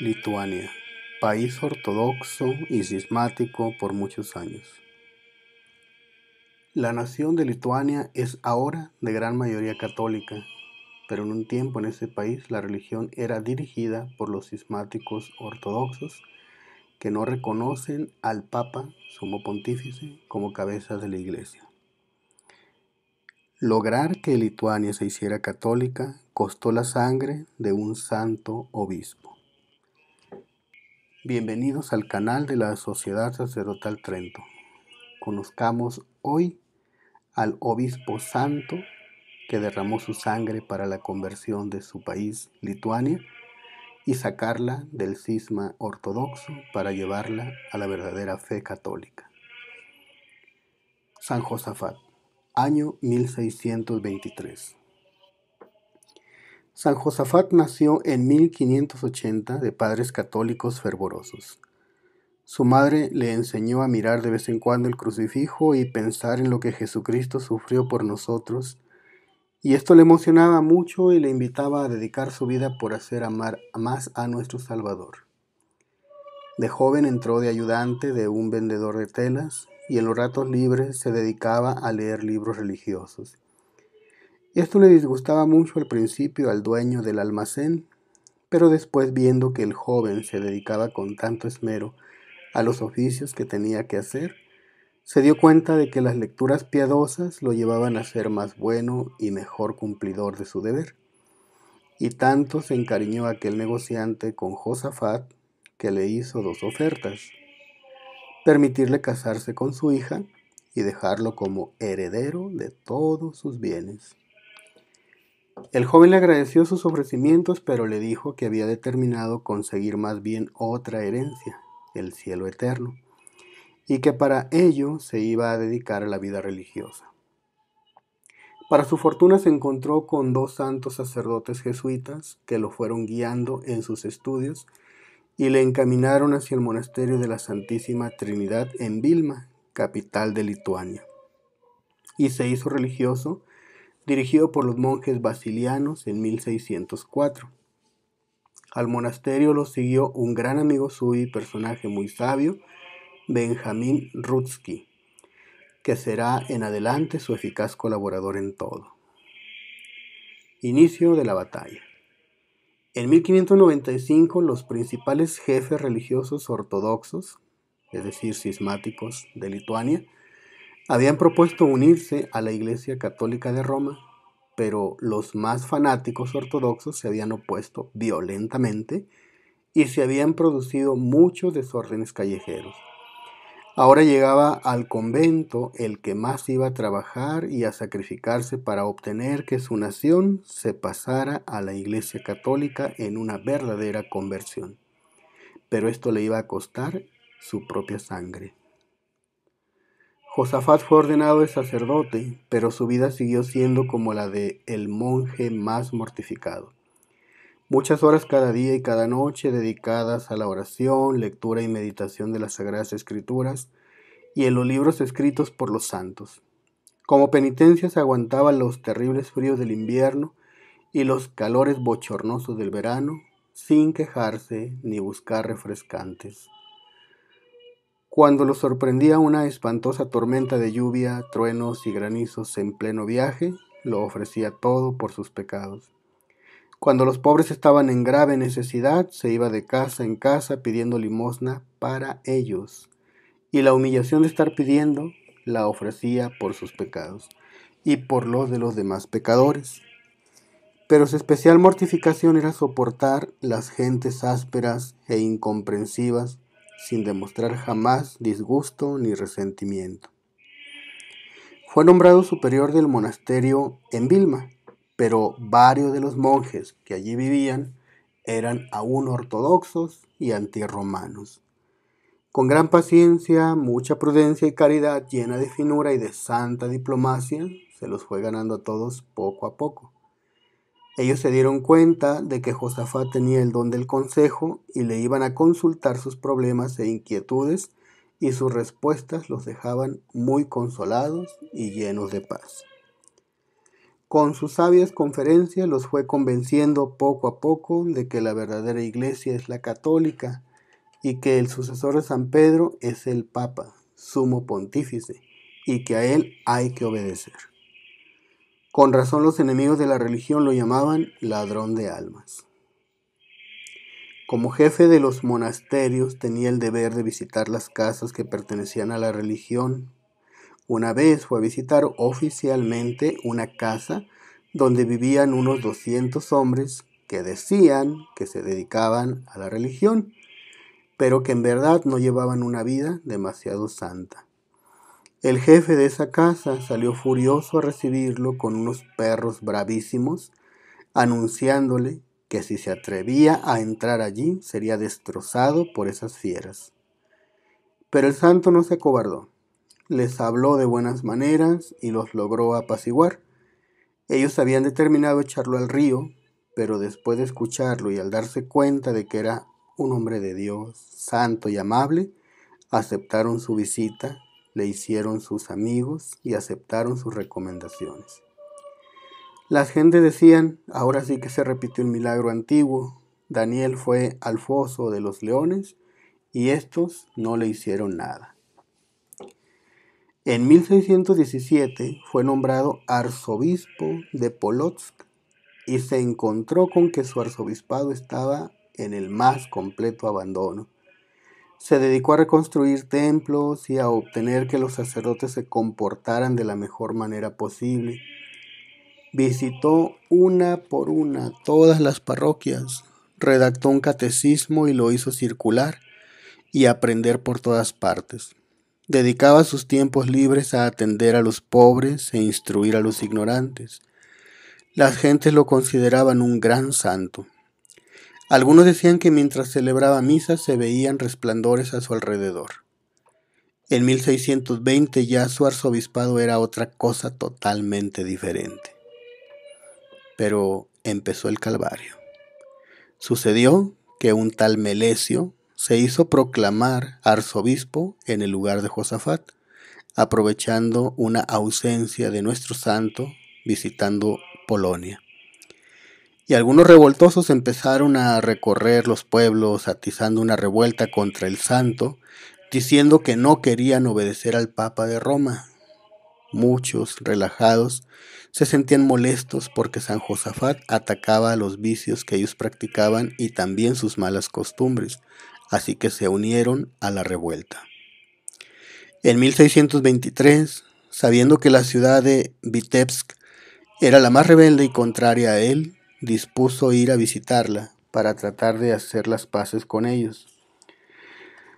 Lituania, país ortodoxo y cismático por muchos años. La nación de Lituania es ahora de gran mayoría católica, pero en un tiempo en ese país la religión era dirigida por los cismáticos ortodoxos que no reconocen al Papa, sumo pontífice, como cabeza de la iglesia. Lograr que Lituania se hiciera católica costó la sangre de un santo obispo. Bienvenidos al canal de la Sociedad Sacerdotal Trento. Conozcamos hoy al obispo santo que derramó su sangre para la conversión de su país, Lituania, y sacarla del cisma ortodoxo para llevarla a la verdadera fe católica. San Josafat, año 1623. San Josafat nació en 1580 de padres católicos fervorosos. Su madre le enseñó a mirar de vez en cuando el crucifijo y pensar en lo que Jesucristo sufrió por nosotros, y esto le emocionaba mucho y le invitaba a dedicar su vida por hacer amar más a nuestro Salvador. De joven entró de ayudante de un vendedor de telas y en los ratos libres se dedicaba a leer libros religiosos esto le disgustaba mucho al principio al dueño del almacén, pero después viendo que el joven se dedicaba con tanto esmero a los oficios que tenía que hacer, se dio cuenta de que las lecturas piadosas lo llevaban a ser más bueno y mejor cumplidor de su deber. Y tanto se encariñó aquel negociante con Josafat que le hizo dos ofertas. Permitirle casarse con su hija y dejarlo como heredero de todos sus bienes. El joven le agradeció sus ofrecimientos, pero le dijo que había determinado conseguir más bien otra herencia, el cielo eterno, y que para ello se iba a dedicar a la vida religiosa. Para su fortuna se encontró con dos santos sacerdotes jesuitas que lo fueron guiando en sus estudios y le encaminaron hacia el monasterio de la Santísima Trinidad en Vilma, capital de Lituania. Y se hizo religioso dirigido por los monjes basilianos en 1604. Al monasterio lo siguió un gran amigo suyo y personaje muy sabio, Benjamín Rutsky, que será en adelante su eficaz colaborador en todo. Inicio de la batalla. En 1595 los principales jefes religiosos ortodoxos, es decir, cismáticos de Lituania, habían propuesto unirse a la Iglesia Católica de Roma, pero los más fanáticos ortodoxos se habían opuesto violentamente y se habían producido muchos desórdenes callejeros. Ahora llegaba al convento el que más iba a trabajar y a sacrificarse para obtener que su nación se pasara a la Iglesia Católica en una verdadera conversión. Pero esto le iba a costar su propia sangre. Josafat fue ordenado de sacerdote, pero su vida siguió siendo como la de el monje más mortificado. Muchas horas cada día y cada noche dedicadas a la oración, lectura y meditación de las Sagradas Escrituras y en los libros escritos por los santos. Como penitencia se aguantaba los terribles fríos del invierno y los calores bochornosos del verano, sin quejarse ni buscar refrescantes cuando lo sorprendía una espantosa tormenta de lluvia, truenos y granizos en pleno viaje, lo ofrecía todo por sus pecados. Cuando los pobres estaban en grave necesidad, se iba de casa en casa pidiendo limosna para ellos, y la humillación de estar pidiendo la ofrecía por sus pecados y por los de los demás pecadores. Pero su especial mortificación era soportar las gentes ásperas e incomprensivas sin demostrar jamás disgusto ni resentimiento. Fue nombrado superior del monasterio en Vilma, pero varios de los monjes que allí vivían eran aún ortodoxos y antirromanos. Con gran paciencia, mucha prudencia y caridad llena de finura y de santa diplomacia, se los fue ganando a todos poco a poco. Ellos se dieron cuenta de que Josafat tenía el don del consejo y le iban a consultar sus problemas e inquietudes y sus respuestas los dejaban muy consolados y llenos de paz. Con sus sabias conferencias los fue convenciendo poco a poco de que la verdadera iglesia es la católica y que el sucesor de San Pedro es el Papa, sumo pontífice, y que a él hay que obedecer. Con razón los enemigos de la religión lo llamaban ladrón de almas. Como jefe de los monasterios tenía el deber de visitar las casas que pertenecían a la religión. Una vez fue a visitar oficialmente una casa donde vivían unos 200 hombres que decían que se dedicaban a la religión, pero que en verdad no llevaban una vida demasiado santa. El jefe de esa casa salió furioso a recibirlo con unos perros bravísimos, anunciándole que si se atrevía a entrar allí sería destrozado por esas fieras. Pero el santo no se acobardó. Les habló de buenas maneras y los logró apaciguar. Ellos habían determinado echarlo al río, pero después de escucharlo y al darse cuenta de que era un hombre de Dios, santo y amable, aceptaron su visita le hicieron sus amigos y aceptaron sus recomendaciones. Las gente decían, ahora sí que se repitió el milagro antiguo, Daniel fue al foso de los leones y estos no le hicieron nada. En 1617 fue nombrado arzobispo de Polotsk y se encontró con que su arzobispado estaba en el más completo abandono. Se dedicó a reconstruir templos y a obtener que los sacerdotes se comportaran de la mejor manera posible. Visitó una por una todas las parroquias, redactó un catecismo y lo hizo circular y aprender por todas partes. Dedicaba sus tiempos libres a atender a los pobres e instruir a los ignorantes. Las gentes lo consideraban un gran santo. Algunos decían que mientras celebraba misa se veían resplandores a su alrededor. En 1620 ya su arzobispado era otra cosa totalmente diferente. Pero empezó el calvario. Sucedió que un tal Melecio se hizo proclamar arzobispo en el lugar de Josafat, aprovechando una ausencia de nuestro santo visitando Polonia y algunos revoltosos empezaron a recorrer los pueblos atizando una revuelta contra el santo, diciendo que no querían obedecer al Papa de Roma. Muchos, relajados, se sentían molestos porque San Josafat atacaba a los vicios que ellos practicaban y también sus malas costumbres, así que se unieron a la revuelta. En 1623, sabiendo que la ciudad de Vitebsk era la más rebelde y contraria a él, dispuso ir a visitarla para tratar de hacer las paces con ellos.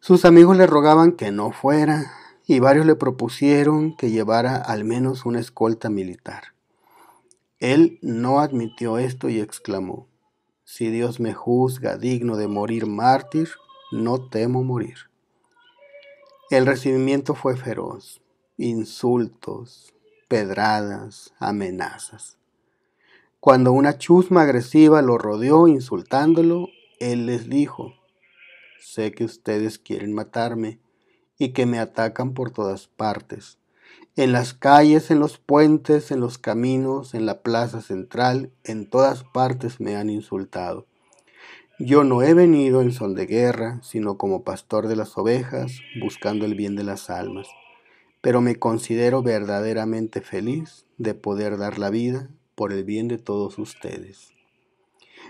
Sus amigos le rogaban que no fuera y varios le propusieron que llevara al menos una escolta militar. Él no admitió esto y exclamó, Si Dios me juzga digno de morir mártir, no temo morir. El recibimiento fue feroz, insultos, pedradas, amenazas. Cuando una chusma agresiva lo rodeó insultándolo, él les dijo, sé que ustedes quieren matarme y que me atacan por todas partes, en las calles, en los puentes, en los caminos, en la plaza central, en todas partes me han insultado. Yo no he venido en son de guerra, sino como pastor de las ovejas, buscando el bien de las almas. Pero me considero verdaderamente feliz de poder dar la vida por el bien de todos ustedes.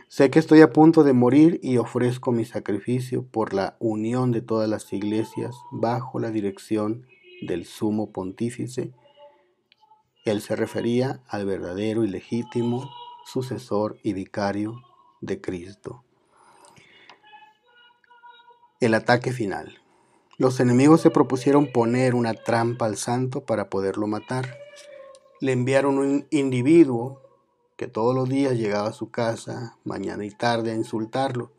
Sé que estoy a punto de morir y ofrezco mi sacrificio por la unión de todas las iglesias bajo la dirección del sumo pontífice. Él se refería al verdadero y legítimo sucesor y vicario de Cristo. El ataque final. Los enemigos se propusieron poner una trampa al santo para poderlo matar le enviaron un individuo que todos los días llegaba a su casa, mañana y tarde, a insultarlo.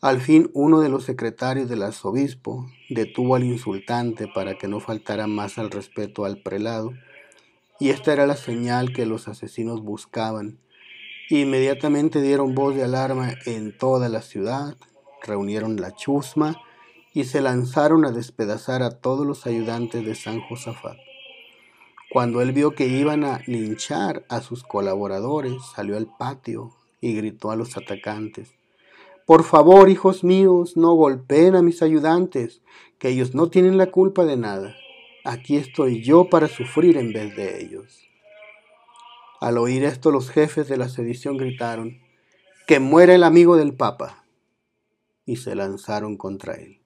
Al fin uno de los secretarios del arzobispo detuvo al insultante para que no faltara más al respeto al prelado, y esta era la señal que los asesinos buscaban. Inmediatamente dieron voz de alarma en toda la ciudad, reunieron la chusma y se lanzaron a despedazar a todos los ayudantes de San Josafat. Cuando él vio que iban a linchar a sus colaboradores, salió al patio y gritó a los atacantes, Por favor, hijos míos, no golpeen a mis ayudantes, que ellos no tienen la culpa de nada. Aquí estoy yo para sufrir en vez de ellos. Al oír esto, los jefes de la sedición gritaron, Que muera el amigo del Papa. Y se lanzaron contra él.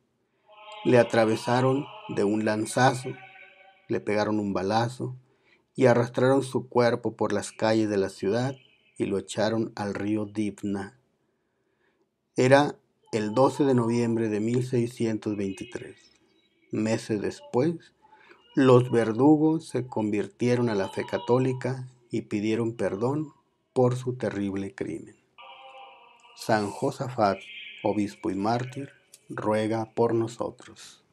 Le atravesaron de un lanzazo le pegaron un balazo y arrastraron su cuerpo por las calles de la ciudad y lo echaron al río Divna. Era el 12 de noviembre de 1623. Meses después, los verdugos se convirtieron a la fe católica y pidieron perdón por su terrible crimen. San Josafat, obispo y mártir, ruega por nosotros.